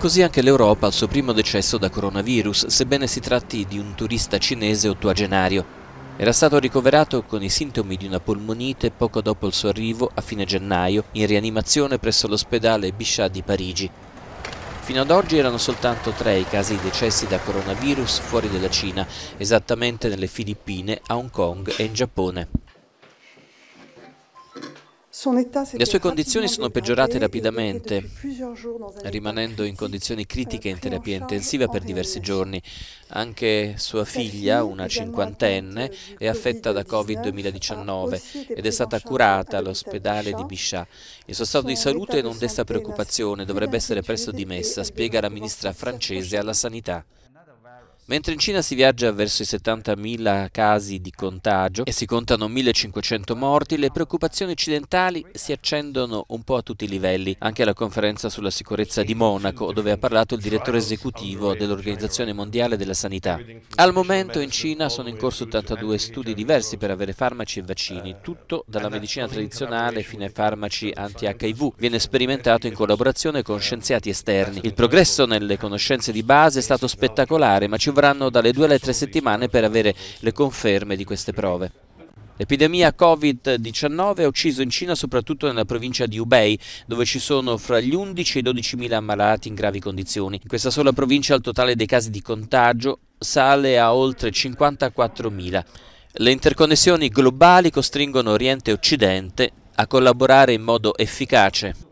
Così anche l'Europa al suo primo decesso da coronavirus, sebbene si tratti di un turista cinese ottuagenario. Era stato ricoverato con i sintomi di una polmonite poco dopo il suo arrivo a fine gennaio in rianimazione presso l'ospedale Bichat di Parigi. Fino ad oggi erano soltanto tre i casi di decessi da coronavirus fuori dalla Cina, esattamente nelle Filippine, a Hong Kong e in Giappone. Le sue condizioni sono peggiorate rapidamente, rimanendo in condizioni critiche in terapia intensiva per diversi giorni. Anche sua figlia, una cinquantenne, è affetta da Covid-2019 ed è stata curata all'ospedale di Bichat. Il suo stato di salute non desta preoccupazione, dovrebbe essere presto dimessa, spiega la ministra francese alla sanità. Mentre in Cina si viaggia verso i 70.000 casi di contagio e si contano 1.500 morti, le preoccupazioni occidentali si accendono un po' a tutti i livelli, anche alla conferenza sulla sicurezza di Monaco, dove ha parlato il direttore esecutivo dell'Organizzazione Mondiale della Sanità. Al momento in Cina sono in corso 82 studi diversi per avere farmaci e vaccini, tutto dalla medicina tradizionale fino ai farmaci anti-HIV. Viene sperimentato in collaborazione con scienziati esterni. Il progresso nelle conoscenze di base è stato spettacolare, ma ci vuole avranno dalle due alle tre settimane per avere le conferme di queste prove. L'epidemia Covid-19 ha ucciso in Cina soprattutto nella provincia di Hubei, dove ci sono fra gli 11 e i 12 mila ammalati in gravi condizioni. In questa sola provincia il totale dei casi di contagio sale a oltre 54 mila. Le interconnessioni globali costringono Oriente e Occidente a collaborare in modo efficace.